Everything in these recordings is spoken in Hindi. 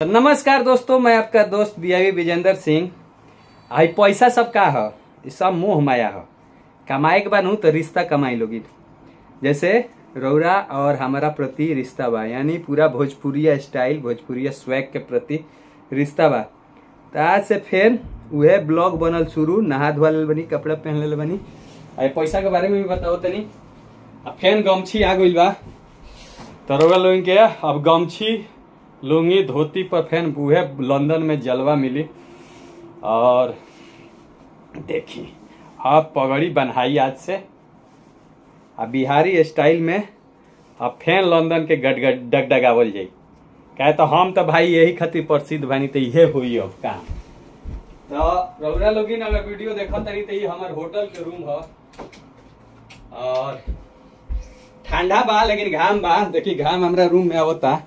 तो नमस्कार दोस्तों मैं आपका दोस्त दियावी विजेंद्र सिंह आई पैसा का है सब मोह माया है कमाए के बाद तो रिश्ता कमाई लोगी जैसे रौरा और हमारा प्रति रिश्ता बा यानी पूरा भोजपुरी स्टाइल भोजपुरिया स्वैग के प्रति रिश्ता बा तो आज से फिर वह ब्लॉग बनल शुरू नहा धोवा ले बनी कपड़ा पहन ले बनी आई पैसा के बारे में भी बताओ तनी अब फिर गमछी आ गई बा तो रौरा लोग अब गमछी लुंगी धोती पर फैन बूहे लंदन में जलवा मिली और देखी आप पगड़ी बनाई आज से आ बिहारी स्टाइल में अब फैन लंदन के गट गट डगडगावल कहे तो हम तो भाई यही खातिर प्रसिद्ध बनी तो ये हुई अब काम तो रौरा लोग अगर वीडियो देखा तरी तो ये हमारे होटल के रूम है और ठंडा बा लेकिन घाम बा देखी घाम हमारा रूम में आवता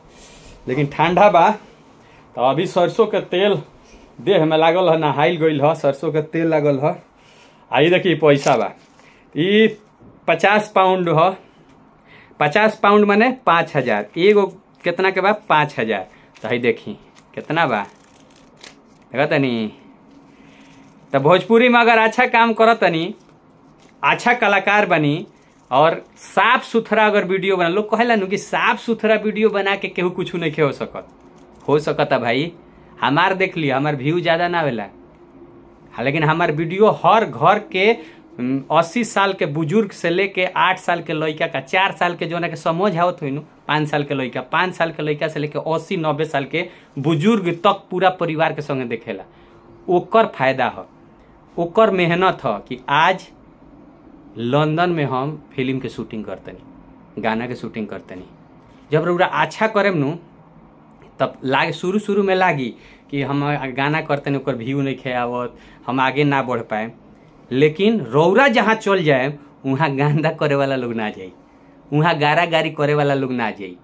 लेकिन ठंडा बा तो अभी सरसों के तेल देह में लागल है नहाइल गई है सरसों के तेल लागल है आ ये देखिए पैसा बा पचास पाउंड है पचास पाउंड माने पाँच हजार एगो कितना के बा पाँच हजार तो देखी कितना बा देखा तो भोजपुरी में अगर अच्छा काम करतनी अच्छा कलाकार बनी और साफ सुथरा अगर वीडियो बना लोग कहला नु कि साफ सुथरा वीडियो बना के केहू कुछ नहीं हो सकत हो सकत है भाई हमार देख ली हमार व्यू ज़्यादा ना वेला लेकिन हमार वीडियो हर घर के अस्सी साल के बुजुर्ग से लेके आठ साल के लड़का का चार साल के जो ना के समझ आवत हुई पाँच साल के लड़का पाँच साल के लड़का से लेके अस्सी नब्बे साल के बुजुर्ग तक पूरा परिवार के संगे देखेला ओकर फायदा है ओकर मेहनत है कि आज लंदन में हम फिल्म के शूटिंग करते नहीं गाना के शूटिंग करते नहीं जब रउरा अच्छा करेम नु तब लागे शुरू शुरू में लागी कि हम गाना करते नहीं व्यू नहीं खे आवत हम आगे ना बढ़ पाए लेकिन रौरा जहाँ चल जाए वहाँ गंदा करे वाला लोग ना जाई वहाँ गारा गारी करे वाला लोग ना जाई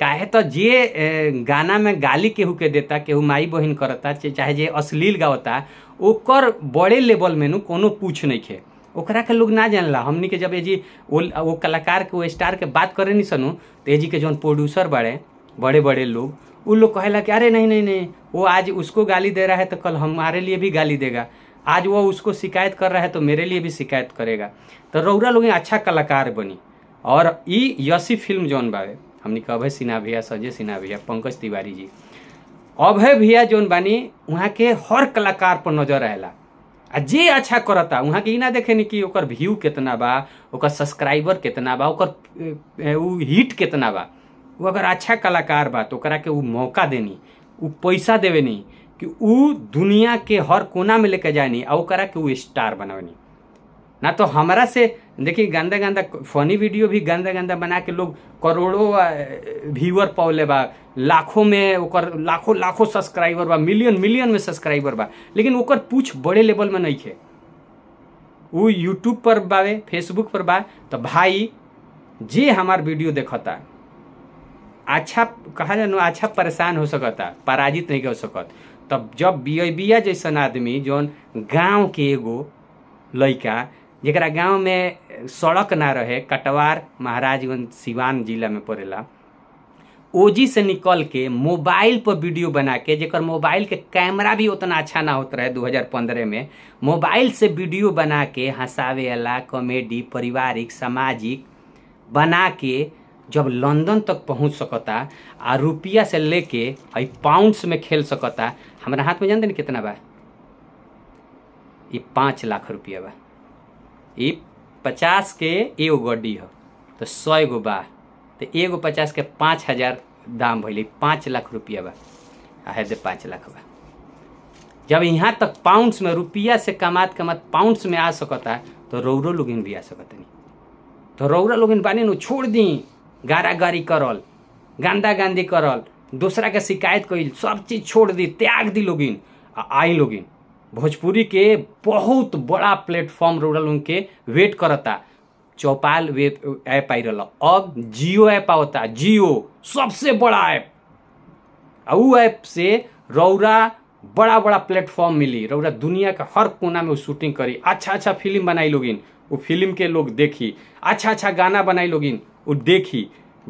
काहे तो जे गाना में गाली केहू के देता केहू माई बहन करता चाहे जे अश्लील गाता ओकर बड़े लेवल में नु को पूछ नहीं खे ओकरा के लोग ना जानला हमनी के जब एजी वो, वो कलाकार के वो स्टार के बात करे नहीं सुनू तो एजी के जौन प्रोड्यूसर बड़े बड़े बड़े लोग उ लोग कहला कि अरे नहीं नहीं नहीं वो आज उसको गाली दे रहा है तो कल हमारे लिए भी गाली देगा आज वो उसको शिकायत कर रहा है तो मेरे लिए भी शिकायत करेगा तो रौरा लोग अच्छा कलाकार बनी और यशी फिल्म जौन बाबे हमने के अभय सिन्हा भैया सजय सिन्हा भैया पंकज तिवारी जी अभय भैया जौन बानी वहाँ के हर कलाकार पर नजर आएला आ जे अच्छा करता वहाँ के ना देखे कि ओकर व्यू कितना बा ओकर सब्सक्राइबर कितना बा ओकर उ हिट कितना बा वो अगर अच्छा कलाकार बा तो करा के उ मौका देनी उ पैसा देवेनी कि उ दुनिया के हर कोना में लेके जानी और ओकरा के उ स्टार बनवनी ना तो हमारा से देखिए गंदा गंदा फनी वीडियो भी गंदा गंदा बना के लोग करोड़ों व्यूअर पौले बा लाखों में ओकर लाखों लाखों सब्सक्राइबर बा मिलियन मिलियन में सब्सक्राइबर बा लेकिन ओकर पूछ बड़े लेवल में नहीं है वो यूट्यूब पर बावे फेसबुक पर बा तो भाई जे हमार वीडियो देखता अच्छा कहा जाए अच्छा परेशान हो सकता पराजित नहीं कर सकत तब जब बिया जैसा आदमी जौन गांव के एगो लड़का जरा गाँव में सड़क ना रहे कटवार महाराजगंज सिवान जिला में पड़ेला ओजी से निकल के मोबाइल पर वीडियो बना के जर मोबाइल के कैमरा भी उतना अच्छा ना होता रहे 2015 में मोबाइल से वीडियो बना के हंसावे वाला कॉमेडी पारिवारिक सामाजिक बना के जब लंदन तक पहुंच सकता आ रुपया से लेके आई पाउंड्स में खेल सकता हमारा हाथ में जानते ना कितना बा पाँच लाख रुपया बा ये पचास के एगो गड्डी हो तो सौ गो बा तो एगो पचास के पाँच हज़ार दाम भैल पाँच लाख रुपया बा आ पाँच लाख बा जब यहाँ तक पाउंड्स में रुपया से कमात कमात पाउंड्स में आ सकता है तो रौरो लोगिन भी आ सकते नहीं तो रौरा लोगिन बानी न छोड़ दी गारा गारी करल गंदा गांधी करल दूसरा के शिकायत कर सब चीज़ छोड़ दी त्याग दी लोगिन आई लोगिन भोजपुरी के बहुत बड़ा प्लेटफॉर्म रोडल उनके वेट करता चौपाल वेब ऐप आई रहा अब जियो ऐप आता जियो सबसे बड़ा ऐप ऊ ऐप से रौरा बड़ा बड़ा प्लेटफॉर्म मिली रौरा दुनिया के हर कोना में शूटिंग करी अच्छा अच्छा फिल्म बनाई लोग वो फिल्म के लोग देखी अच्छा अच्छा गाना बनाई लोग वो देखी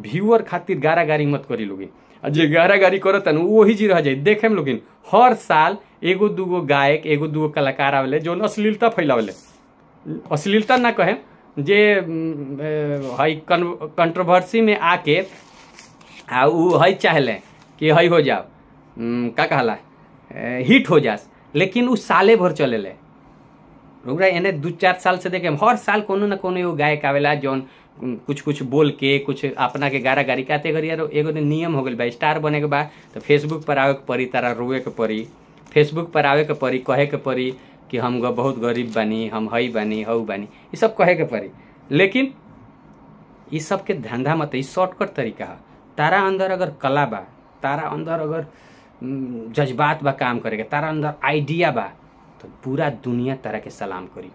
व्यूअर खातिर गारा गारी मत करी लोगिन जो गहरा गारी करतन वही चीज रह जाए देखे हम लोग हर साल एगो दूगो गायक एगो दूगो कलाकार आवेले जो अश्लीलता फैलावेले अश्लीलता ना कहे जे हई कंट्रोवर्सी में आके आ उ हई चाहले कि हई हो जाओ का कहला हिट हो जास लेकिन उ साले भर चले रुक रहा एने दू चार साल से देखे हर साल कोनो ना कोनो गायक आवेला जौन कुछ कुछ बोल के कुछ अपना के गारा गारी कहते करी यार एगो नियम हो गई भाई स्टार बने के बाद तो फेसबुक पर आवे के पड़ी तारा रोए के पड़ी फेसबुक पर आवे के पड़ी कहे के पड़ी कि हम बहुत गरीब बानी हम हई बानी हऊ बानी ये सब कहे के पड़ी लेकिन इस सब के धंधा मत ये शॉर्टकट तरीका है तारा अंदर अगर कला बा तारा अंदर अगर जज्बात बा काम करेगा तारा अंदर आइडिया बा तो पूरा दुनिया तारा के सलाम करी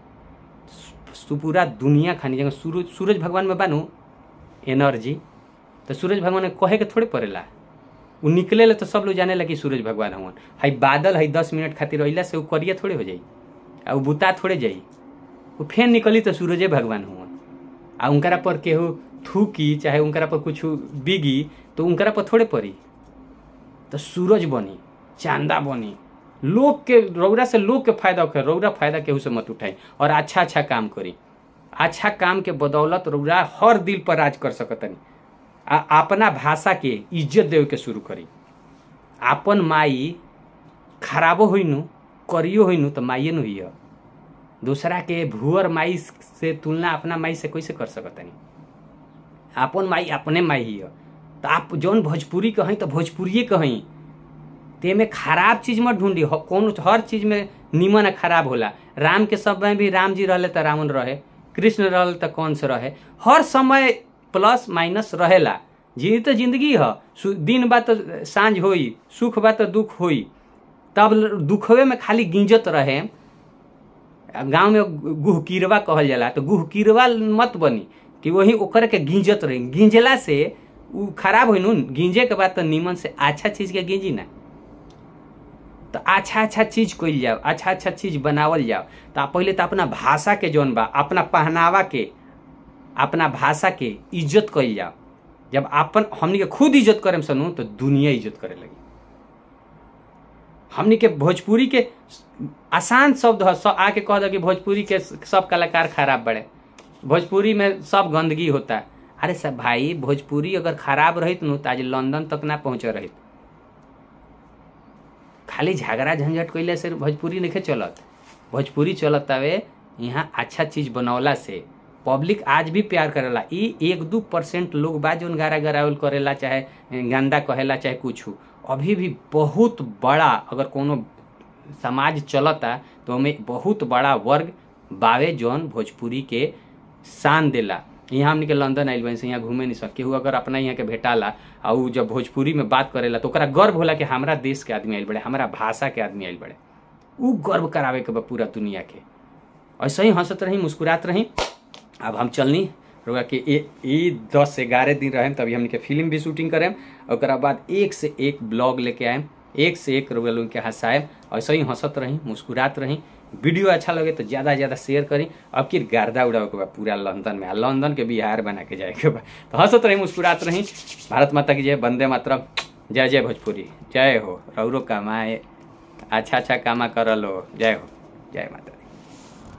पूरा दुनिया खानी जगह सूरज सूरज भगवान में बानू एनर्जी तो सूरज भगवान कहे के थोड़े पड़ेला उ निकले ला तो सब लोग जाने ला कि सूरज भगवान हवन हई बादल हई दस मिनट खातिर अला से करिए थोड़े हो जाए आ बुता थोड़े जाई वो फेर निकली तो सूरजे भगवान हवन आ उनकरा पर केहू थूकी चाहे उनकरा पर कुछ बिगी तो उनकरा पर थोड़े पड़ी तो सूरज बनी चांदा बनी लोग के रौरा से लोग के फायदा उठाए रौरा फायदा केहू से मत उठाई और अच्छा अच्छा काम करी अच्छा काम के बदौलत रौरा हर दिल पर राज कर सकतनी आ अपना भाषा के इज्जत देवे के शुरू करी अपन माई खराबो हो करियो हो तो माइए न हुई दूसरा के भूअर माई से तुलना अपना माई से कैसे कर सकतनी अपन माई अपने माई ही तो आप जौन भोजपुरी कहीं तो भोजपुरिये कहीं ते तो में खराब चीज मत ढूंढी कौन हर चीज में निमन खराब होला राम के समय भी राम जी रहे तो रावण रहे कृष्ण तो कौन से रहे हर समय प्लस माइनस रहेला जी तो जिंदगी ह दिन बा तो साँझ हो सुख बा तो दुख हो तब दुखवे में खाली गिंजत रहे गांव में गुह किरवा कहल जाला तो गुह किरवा मत बनी कि वही ओकर के गिंजत रही गिंजला से उ खराब हो गिंजे के बाद तो निमन से अच्छा चीज़ के गिंजी ना तो अच्छा अच्छा चीज़ कल जाओ अच्छा अच्छा चीज़ बनावल जाओ तो पहले तो अपना भाषा के जौन बा अपना पहनावा के अपना भाषा के इज्जत कल जाओ जब अपन हमने के खुद इज्जत करे सुनू तो दुनिया इज्जत करे लगी हमने के भोजपुरी के आसान शब्द है आके कह दो कि भोजपुरी के सब कलाकार खराब बड़े भोजपुरी में सब गंदगी होता है अरे सब भाई भोजपुरी अगर खराब रहित तो आज लंदन तक ना पहुँचे रहित खाली झगड़ा झंझट कैला से भोजपुरी नहीं चलत भोजपुरी चलत आवे यहाँ अच्छा चीज़ बनौला से पब्लिक आज भी प्यार करेला एक दो परसेंट लोग बा जौन गारा गरावल करेला चाहे गंदा कहेला चाहे कुछ अभी भी बहुत बड़ा अगर कोनो समाज चलता तो हमें बहुत बड़ा वर्ग बावे जौन भोजपुरी के शान देला यहाँ हमने लंदन आयल बहन से यहाँ घूमे नहीं सके हुआ अगर अपना यहाँ के भेटाला आ जब भोजपुरी में बात करेला तो गर्व होला कि हमारा देश के आदमी आयल बड़े हमारा भाषा के आदमी आयल बड़े उ गर्व करावे के बा पूरा दुनिया के ऐसे ही हंसत रही मुस्कुरात रही अब हम चलनी रोगा कि दस से ग्यारह दिन रहें तभी हमने के फिल्म भी शूटिंग करें और बाद एक से एक ब्लॉग लेके आएम एक से एक रोगा लोग के हंसाएम ऐसे ही हंसत रही मुस्कुरात रही वीडियो अच्छा लगे तो ज़्यादा से ज़्यादा शेयर करी अब कि गर्दा उड़ाओ के बाद पूरा लंदन में लंदन के बिहार बना के जाए के बाद तो हंसत तो रही मुस्कुरात रही भारत माता की जय वंदे मातरम जय जय भोजपुरी जय हो रौरो कमाए अच्छा अच्छा कामा कर लो जय हो जय माता